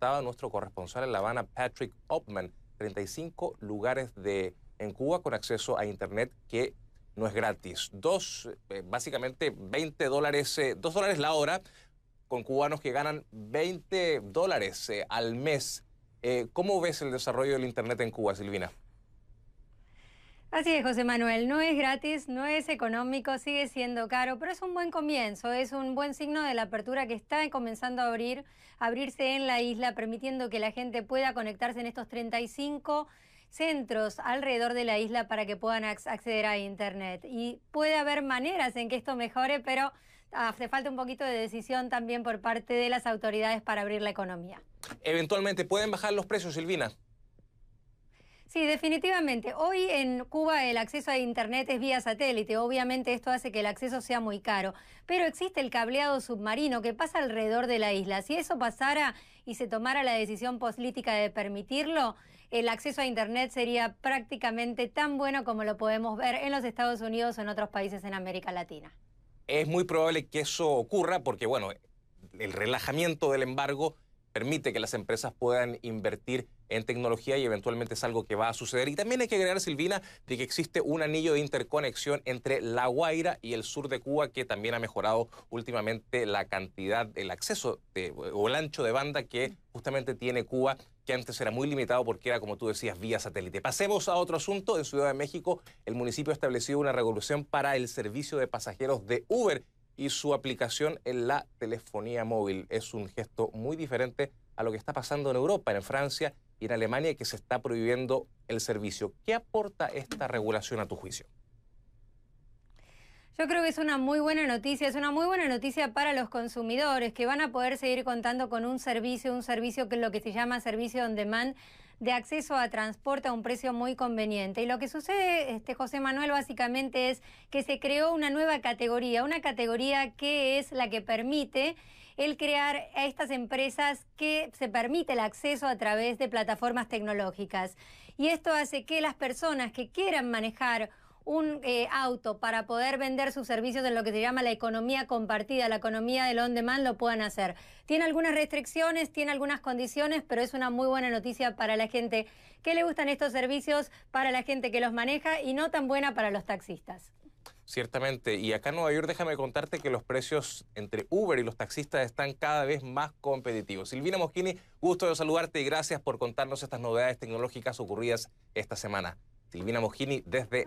estaba nuestro corresponsal en La Habana, Patrick Opman. 35 lugares de, en Cuba con acceso a Internet que no es gratis. Dos, eh, básicamente 20 dólares, eh, dos dólares la hora con cubanos que ganan 20 dólares eh, al mes. ¿Cómo ves el desarrollo del Internet en Cuba, Silvina? Así es, José Manuel, no es gratis, no es económico, sigue siendo caro, pero es un buen comienzo, es un buen signo de la apertura que está comenzando a abrir, abrirse en la isla, permitiendo que la gente pueda conectarse en estos 35 centros alrededor de la isla para que puedan acceder a Internet. Y puede haber maneras en que esto mejore, pero ah, hace falta un poquito de decisión también por parte de las autoridades para abrir la economía. Eventualmente, ¿pueden bajar los precios, Silvina? Sí, definitivamente. Hoy en Cuba el acceso a Internet es vía satélite. Obviamente esto hace que el acceso sea muy caro. Pero existe el cableado submarino que pasa alrededor de la isla. Si eso pasara y se tomara la decisión política de permitirlo, el acceso a Internet sería prácticamente tan bueno como lo podemos ver en los Estados Unidos o en otros países en América Latina. Es muy probable que eso ocurra porque, bueno, el relajamiento del embargo permite que las empresas puedan invertir en tecnología y eventualmente es algo que va a suceder. Y también hay que agregar, Silvina, de que existe un anillo de interconexión entre La Guaira y el sur de Cuba que también ha mejorado últimamente la cantidad, el acceso o el ancho de banda que justamente tiene Cuba, que antes era muy limitado porque era, como tú decías, vía satélite. Pasemos a otro asunto. En Ciudad de México, el municipio ha establecido una regulación para el servicio de pasajeros de Uber y su aplicación en la telefonía móvil. Es un gesto muy diferente a lo que está pasando en Europa, en Francia y en Alemania, que se está prohibiendo el servicio. ¿Qué aporta esta regulación a tu juicio? Yo creo que es una muy buena noticia, es una muy buena noticia para los consumidores que van a poder seguir contando con un servicio, un servicio que es lo que se llama servicio on demand de acceso a transporte a un precio muy conveniente. Y lo que sucede, este, José Manuel, básicamente es que se creó una nueva categoría, una categoría que es la que permite el crear a estas empresas que se permite el acceso a través de plataformas tecnológicas. Y esto hace que las personas que quieran manejar un eh, auto para poder vender sus servicios en lo que se llama la economía compartida, la economía del on demand, lo puedan hacer. Tiene algunas restricciones, tiene algunas condiciones, pero es una muy buena noticia para la gente que le gustan estos servicios, para la gente que los maneja y no tan buena para los taxistas. Ciertamente, y acá en Nueva York déjame contarte que los precios entre Uber y los taxistas están cada vez más competitivos. Silvina Moschini, gusto de saludarte y gracias por contarnos estas novedades tecnológicas ocurridas esta semana. Silvina Moschini desde...